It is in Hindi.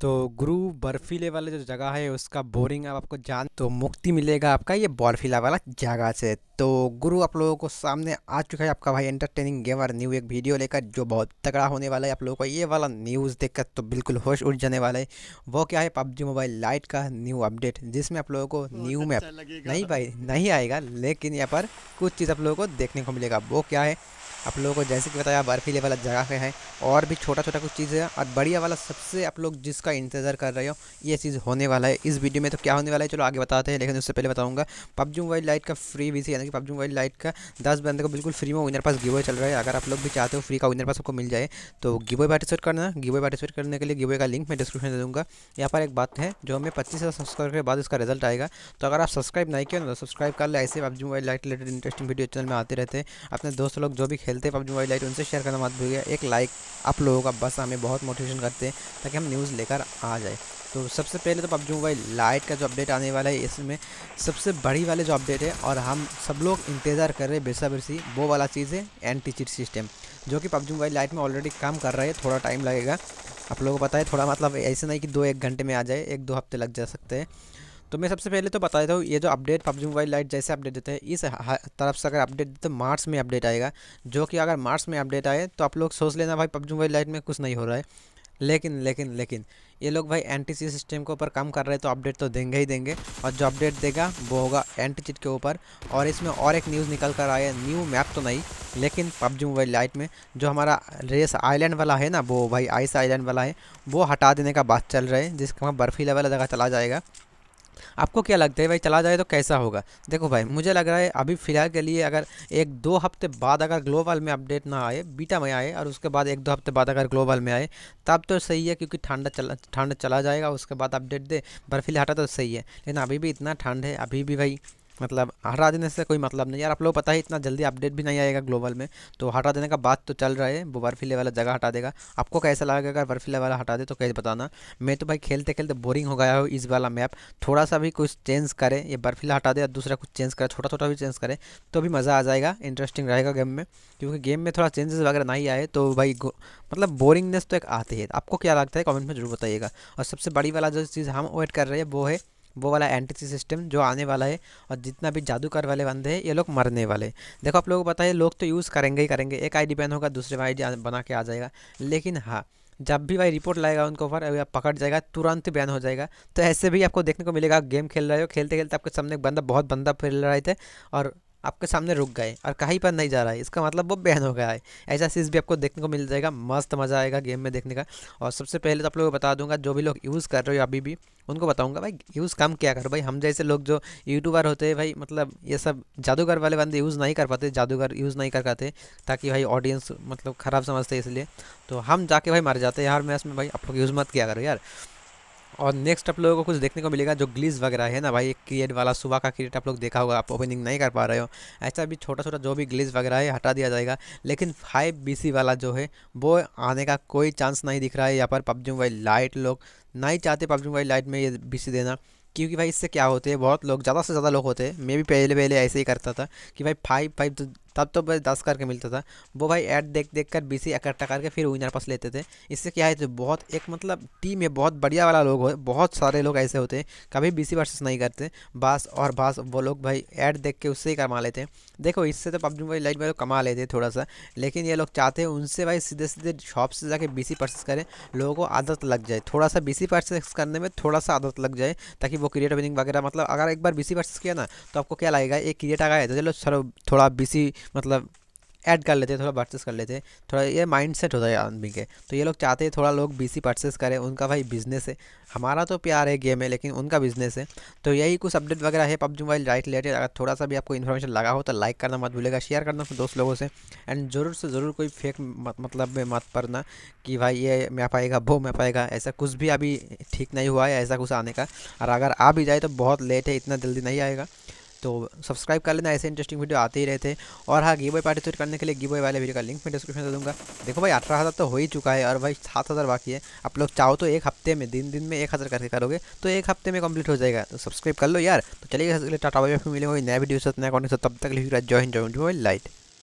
तो गुरु बर्फीले वाले जो जगह है उसका बोरिंग आप आपको जान तो मुक्ति मिलेगा आपका ये बर्फीला वाला जगह से तो गुरु आप लोगों को सामने आ चुका है आपका भाई एंटरटेनिंग गेमर न्यू एक वीडियो लेकर जो बहुत तगड़ा होने वाला है आप लोगों को ये वाला न्यूज़ देखकर तो बिल्कुल होश उठ जाने वाला है वो क्या है पबजी मोबाइल लाइट का न्यू अपडेट जिसमें आप लोगों को न्यू अच्छा मैप नहीं भाई नहीं आएगा लेकिन यहाँ पर कुछ चीज़ आप लोगों को देखने को मिलेगा वो क्या है आप लोगों को जैसे कि बताया बर्फीले वाला जगह पे है और भी छोटा छोटा कुछ चीज़ है और बढ़िया वाला सबसे आप लोग जिसका इंतज़ार कर रहे हो ये चीज़ होने वाला है इस वीडियो में तो क्या होने वाला है चलो आगे बताते हैं लेकिन उससे पहले बताऊँगा पबजू वाइल्ड लाइट का फ्री वी यानी कि पबजू वाइल्ड लाइट का दस बंदे को बिल्कुल फ्री में विनर पास गिवे चल रहा है अगर आप लोग भी चाहते हो फ्री का विनर पास आपको मिल जाए तो गिवे पार्टिसिपेट करना गिवे पार्टिसिपेट करने के लिए गिवे का लिंक मैं डिस्क्रिप्शन दे दूँगा यहाँ पर एक बात है जो हमें पच्चीस हज़ार सब्सक्राइब के बाद इसका रिजल्ट आएगा तो अगर आप सब्सक्राइब नहीं किया ना तो सब्सक्राइब कर ले ऐसे PUBG wild lite related interesting video channel में आते रहते हैं अपने दोस्त लोग जो भी खेलते हैं पबजी मोबाइल लाइट उनसे शेयर करना मत भूलिएगा एक लाइक आप लोगों का बस हमें बहुत मोटिवेशन करते हैं ताकि हम न्यूज़ लेकर आ जाए तो सबसे पहले तो पबजी मोबाइल लाइट का जो अपडेट आने वाला है इसमें सबसे बड़ी वाले जो अपडेट है और हम सब लोग इंतज़ार कर रहे हैं बिरसा सी वो वाला चीज़ है एंटी चिट सिस्टम जो कि पबजी मोबाइल लाइट में ऑलरेडी काम कर रहा है थोड़ा टाइम लगेगा आप लोगों को पता है थोड़ा मतलब ऐसे नहीं कि दो एक घंटे में आ जाए एक दो हफ्ते लग जा सकते हैं तो मैं सबसे पहले तो बता देता हूँ ये जो अपडेट पबजी मोबाइल लाइट जैसे अपडेट देते हैं इस तरफ से अगर अपडेट देते हैं तो मार्च में अपडेट आएगा जो कि अगर मार्च में अपडेट आए तो आप लोग सोच लेना भाई पबजी मोबाइल लाइट में कुछ नहीं हो रहा है लेकिन लेकिन लेकिन ये लोग भाई एंटी चीट सिस्टम के ऊपर काम कर रहे हैं तो अपडेट तो देंगे ही देंगे और जो अपडेट देगा वो होगा एंटी चीट के ऊपर और इसमें और एक न्यूज़ निकल कर आया न्यू मैप तो नहीं लेकिन पबजी मोबाइल लाइट में जो हमारा रेस आइलैंड वाला है ना वो भाई आइस आइलैंड वाला है वो हटा देने का बात चल रहा है जिसका बर्फीला वाला जगह चला जाएगा आपको क्या लगता है भाई चला जाए तो कैसा होगा देखो भाई मुझे लग रहा है अभी फ़िलहाल के लिए अगर एक दो हफ्ते बाद अगर ग्लोबल में अपडेट ना आए बीटा में आए और उसके बाद एक दो हफ्ते बाद अगर ग्लोबल में आए तब तो सही है क्योंकि ठंडा चला ठंड चला जाएगा उसके बाद अपडेट दे बर्फीले हटा तो सही है लेकिन अभी भी इतना ठंड है अभी भी भाई मतलब हटा देने से कोई मतलब नहीं यार आप लोग पता है इतना जल्दी अपडेट भी नहीं आएगा ग्लोबल में तो हटा देने का बात तो चल रहा है वो बर्फीले वाला जगह हटा देगा आपको कैसा लगेगा अगर बर्फीले वाला हटा दे तो कैसे बताना मैं तो भाई खेलते खेलते बोरिंग हो गया हो इस वाला मैप थोड़ा सा भी कुछ चेंज करें ये बर्फीला हटा दे या दूसरा कुछ चेंज करें छोटा छोटा भी चेंज करें तो भी मज़ा आ जाएगा इंटरेस्टिंग रहेगा गेम में क्योंकि गेम में थोड़ा चेंजेस वगैरह नहीं आए तो भाई मतलब बोरिंगनेस तो एक आती है आपको क्या लगता है कॉमेंट में जरूर बताइएगा और सबसे बड़ी वाला जो चीज़ हम वेट कर रहे हैं वो है वो वाला एंटीसी सिस्टम जो आने वाला है और जितना भी जादूकर वाले बंदे हैं ये लोग मरने वाले देखो आप लोगों को पता है लोग तो यूज़ करेंगे ही करेंगे एक आईडी बैन होगा दूसरे आई बना के आ जाएगा लेकिन हाँ जब भी भाई रिपोर्ट लाएगा उनके ऊपर अभी आप पकड़ जाएगा तुरंत बैन हो जाएगा तो ऐसे भी आपको देखने को मिलेगा गेम खेल रहे हो खेलते खेलते आपके सामने एक बंदा बहुत बंदा फैल रहे थे और आपके सामने रुक गए और कहीं पर नहीं जा रहा है इसका मतलब वो बैन हो गया है ऐसा चीज़ भी आपको देखने को मिल जाएगा मस्त मज़ा आएगा गेम में देखने का और सबसे पहले तो आप लोगों को बता दूंगा जो भी लोग यूज़ कर रहे हो अभी भी उनको बताऊंगा भाई यूज़ कम क्या करो भाई हम जैसे लोग जो यूट्यूबर होते हैं भाई मतलब ये सब जादूगर वाले बंदे यूज़ नहीं कर पाते जादूगर यूज़ नहीं कर पाते ताकि भाई ऑडियंस मतलब ख़राब समझते इसलिए तो हम जाके भाई मर जाते हैं यार मैच में भाई आप लोग यूज़ मत किया करो यार और नेक्स्ट आप लोगों को कुछ देखने को मिलेगा जो ग्लीज वगैरह है ना भाई एक क्रिएट वाला सुबह का क्रिएट आप लोग देखा होगा आप ओपनिंग नहीं कर पा रहे हो ऐसा भी छोटा छोटा जो भी ग्लीज वगैरह है हटा दिया जाएगा लेकिन फाइव बी वाला जो है वो आने का कोई चांस नहीं दिख रहा है यहाँ पर पबजी मोबाइल लाइट लोग नहीं चाहते पबजी मोबाइल लाइट में ये बी देना क्योंकि भाई इससे क्या होते हैं बहुत लोग ज़्यादा से ज़्यादा लोग होते हैं मैं भी पहले पहले ऐसे ही करता था कि भाई फाइव फाइव तो तब तो बस दस करके मिलता था वो भाई ऐड देख देख कर बीस इकट्ठा करके फिर विनर पास लेते थे इससे क्या है तो बहुत एक मतलब टीम है बहुत बढ़िया वाला लोग हो बहुत सारे लोग ऐसे होते हैं कभी बी सी वर्सेस नहीं करते बास और बास वो लोग भाई ऐड देख के उससे ही कमा लेते हैं देखो इससे तो पबजी मोबाइल लाइट में तो कमा लेते हैं थोड़ा सा लेकिन ये लोग चाहते हैं उनसे भाई सीधे सीधे शॉप से जाके बी सी परचेस करें लोगों को आदत लग जाए थोड़ा सा बी सी परचेस करने में थोड़ा सा आदत लग जाए ताकि वो क्रिएट विनिंग वगैरह मतलब अगर एक बार बी सी परचेस किया ना तो आपको क्या लगेगा एक क्रिएट आ गया तो चलो सर थोड़ा बी सी मतलब ऐड कर लेते हैं थोड़ा परचेस कर लेते हैं थोड़ा ये माइंड सेट होता है आदमी के तो ये लोग चाहते हैं थोड़ा लोग बीसी परचेस करें उनका भाई बिजनेस है हमारा तो प्यार है गेम है लेकिन उनका बिजनेस है तो यही कुछ अपडेट वगैरह है पबजी मोबाइल राइट रिलेटेड अगर थोड़ा सा भी आपको इन्फॉर्मेशन लगा हो तो लाइक करना मत भूलेगा शेयर करना दोस्त लोगों से एंड ज़रूर से ज़रूर कोई फेक मतलब में मत पड़ना कि भाई ये मैं पाएगा वो मैं पाएगा ऐसा कुछ भी अभी ठीक नहीं हुआ है ऐसा कुछ आने का और अगर आ भी जाए तो बहुत लेट है इतना जल्दी नहीं आएगा तो सब्सक्राइब कर लेना ऐसे इंटरेस्टिंग वीडियो आते ही रहते और हाँ गिव पार्टिसिपेट तो करने के लिए गिव वाले वीडियो का लिंक मैं डिस्क्रिप्शन में दे दूँगा देखो भाई अठारह हज़ार तो हो ही चुका है और भाई सात हज़ार बाकी है आप लोग चाहो तो एक हफ्ते में दिन दिन में एक हज़ार करके करोगे तो एक हफ्ते में कंप्लीट हो जाएगा तो सब्सक्राइब कर लो यार तो चलिए टाटा वाइफ मिलेंगे नया वीडियो से नया कॉन्टेंट तब तक लिखा जॉइन जॉइन लाइट